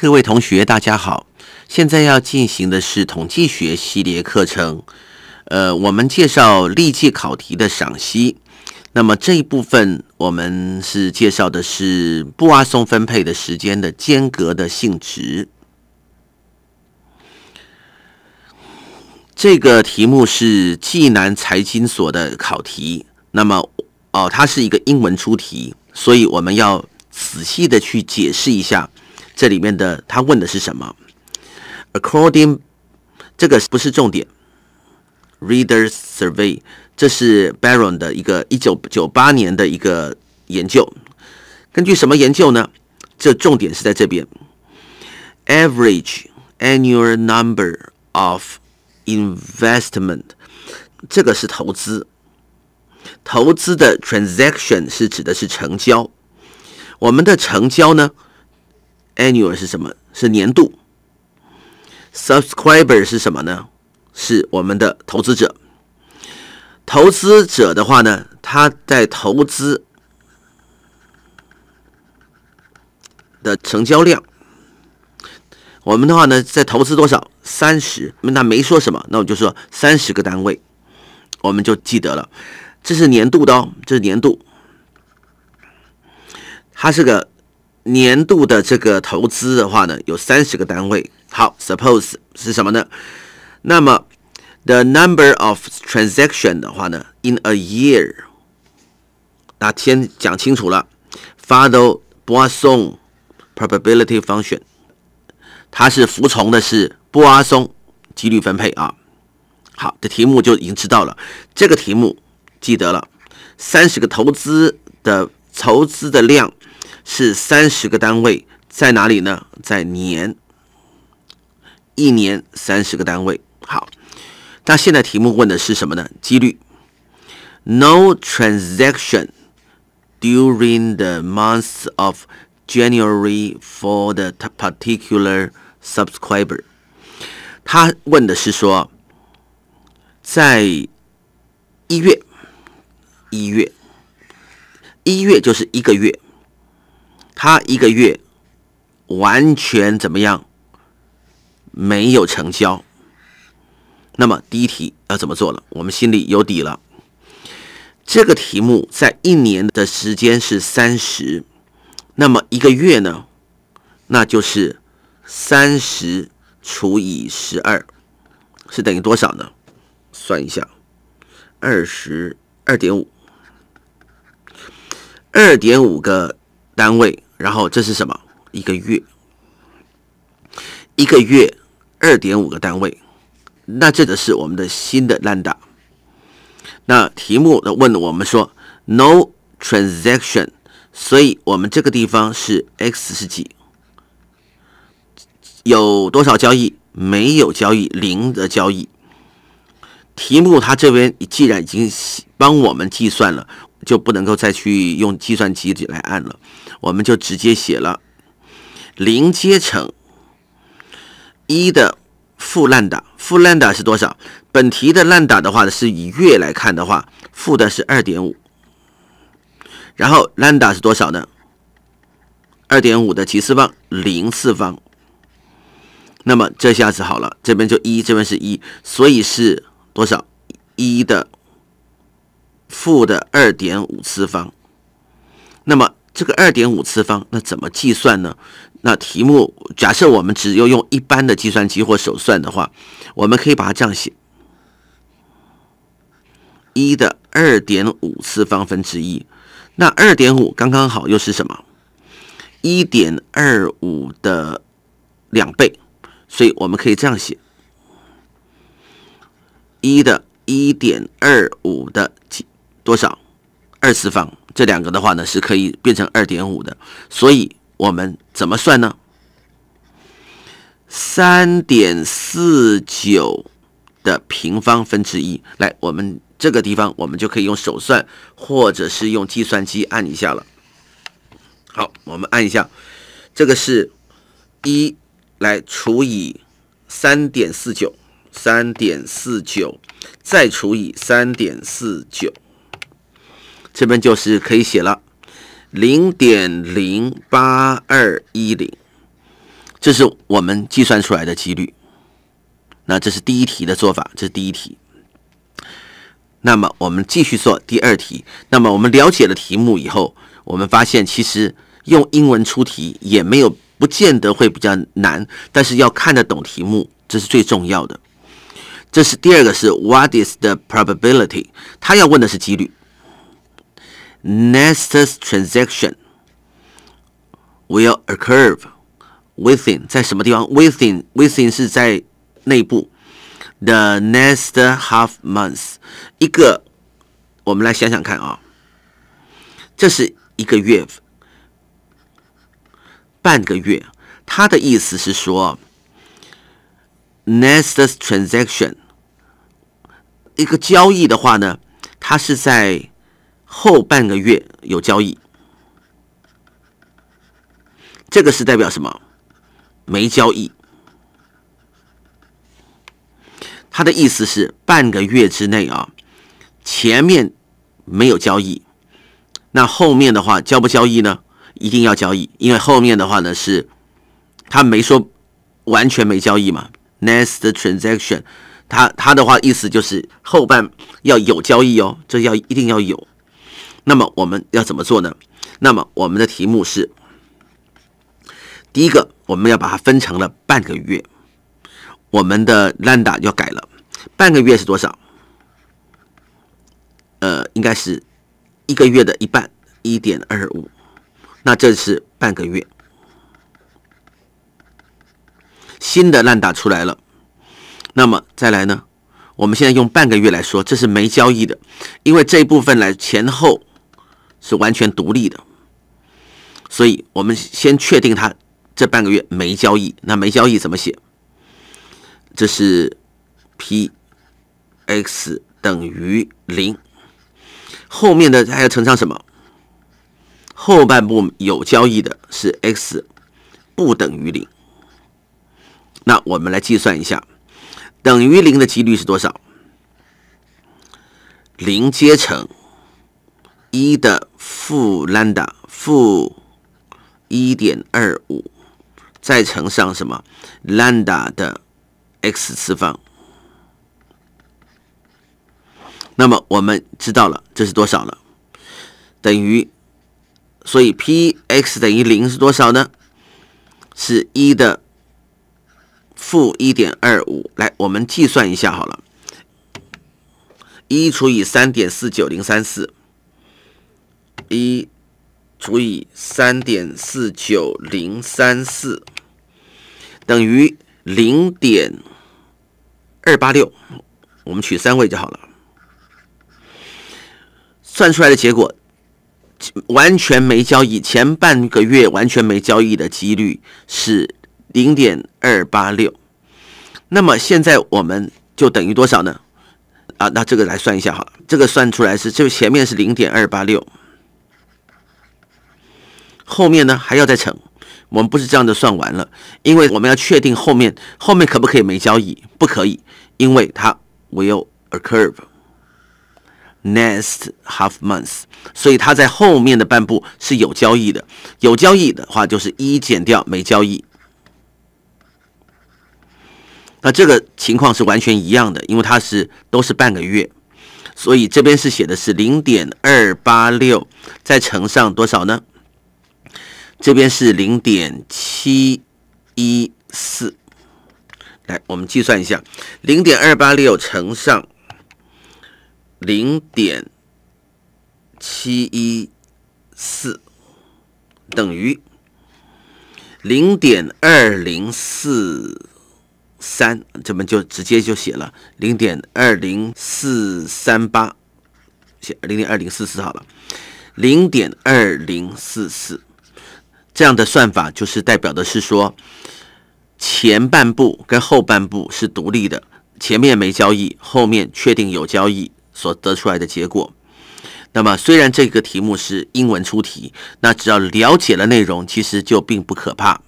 各位同学，大家好！现在要进行的是统计学系列课程，呃，我们介绍历届考题的赏析。那么这一部分我们是介绍的是布阿松分配的时间的间隔的性质。这个题目是济南财经所的考题，那么哦，它是一个英文出题，所以我们要仔细的去解释一下。这里面的他问的是什么？According 这个不是重点。Reader survey 这是 Baron 的一个一九九八年的一个研究。根据什么研究呢？这重点是在这边。Average annual number of investment 这个是投资。投资的 transaction 是指的是成交。我们的成交呢？Annual 是什么？是年度。Subscriber 是什么呢？是我们的投资者。投资者的话呢，他在投资的成交量，我们的话呢，在投资多少？三十。那没说什么，那我就说三十个单位，我们就记得了。这是年度的哦，这是年度，它是个。年度的这个投资的话呢，有三十个单位。好，Suppose 是什么呢？那么，the number of transaction 的话呢，in a year，那先讲清楚了。f a d o b o i s s o n probability function，它是服从的是泊松几率分配啊。好的，题目就已经知道了。这个题目记得了，三十个投资的投资的量。是三十个单位在哪里呢？在年，一年三十个单位。好，那现在题目问的是什么呢？几率。No transaction during the m o n t h of January for the particular subscriber。他问的是说，在一月，一月，一月就是一个月。他一个月完全怎么样？没有成交。那么第一题要怎么做了？我们心里有底了。这个题目在一年的时间是三十，那么一个月呢？那就是三十除以十二，是等于多少呢？算一下，二十二点五，二点五个。单位，然后这是什么？一个月，一个月二点五个单位。那这个是我们的新的 lambda。那题目问我们说，no transaction，所以我们这个地方是 x 是几？有多少交易？没有交易，零的交易。题目它这边既然已经帮我们计算了，就不能够再去用计算机来按了，我们就直接写了零阶乘一的负兰达，负兰达是多少？本题的兰达的话呢，是以月来看的话，负的是二点五，然后兰达是多少呢？二点五的几次方？零次方。那么这下子好了，这边就一，这边是一，所以是。多少一的负的二点五次方？那么这个二点五次方，那怎么计算呢？那题目假设我们只有用一般的计算机或手算的话，我们可以把它这样写：一的二点五次方分之一。那二点五刚刚好又是什么？一点二五的两倍，所以我们可以这样写。一的一点二五的几多少二次方，这两个的话呢是可以变成二点五的，所以我们怎么算呢？三点四九的平方分之一，来，我们这个地方我们就可以用手算，或者是用计算机按一下了。好，我们按一下，这个是一来除以三点四九。三点四九再除以三点四九，这边就是可以写了零点零八二一零，这是我们计算出来的几率。那这是第一题的做法，这是第一题。那么我们继续做第二题。那么我们了解了题目以后，我们发现其实用英文出题也没有不见得会比较难，但是要看得懂题目，这是最重要的。这是第二个是 What is the probability？他要问的是几率。Next transaction will occur within 在什么地方？Within within 是在内部。The next half months 一个我们来想想看啊，这是一个月，半个月。他的意思是说。Next transaction，一个交易的话呢，它是在后半个月有交易，这个是代表什么？没交易。他的意思是半个月之内啊，前面没有交易，那后面的话交不交易呢？一定要交易，因为后面的话呢是，他没说完全没交易嘛。Next transaction，他他的话意思就是后半要有交易哦，这要一定要有。那么我们要怎么做呢？那么我们的题目是：第一个，我们要把它分成了半个月。我们的 lambda 要改了，半个月是多少？呃，应该是一个月的一半，一点二五。那这是半个月。新的烂打出来了，那么再来呢？我们现在用半个月来说，这是没交易的，因为这一部分来前后是完全独立的，所以我们先确定它这半个月没交易。那没交易怎么写？这是 P X 等于零。后面的还要乘上什么？后半部有交易的是 X 不等于零。那我们来计算一下，等于零的几率是多少？零阶乘一的负兰达负一点二五，再乘上什么兰达的 x 次方。那么我们知道了这是多少了？等于，所以 P(X 等于零是多少呢？是一的。负一点二五，来，我们计算一下好了，一除以三点四九零三四，一除以三点四九零三四等于零点二八六，我们取三位就好了。算出来的结果完全没交易，前半个月完全没交易的几率是。零点二八六，那么现在我们就等于多少呢？啊，那这个来算一下哈，这个算出来是，就前面是零点二八六，后面呢还要再乘。我们不是这样的算完了，因为我们要确定后面后面可不可以没交易？不可以，因为它 will occur next half month，所以它在后面的半步是有交易的。有交易的话，就是一减掉没交易。那这个情况是完全一样的，因为它是都是半个月，所以这边是写的是零点二八六，再乘上多少呢？这边是零点七一四。来，我们计算一下，零点二八六乘上零点七一四，等于零点二零四。三，这么就直接就写了零点二零四三八，写零点二零四四好了，零点二零四四这样的算法就是代表的是说，前半部跟后半部是独立的，前面没交易，后面确定有交易所得出来的结果。那么虽然这个题目是英文出题，那只要了解了内容，其实就并不可怕。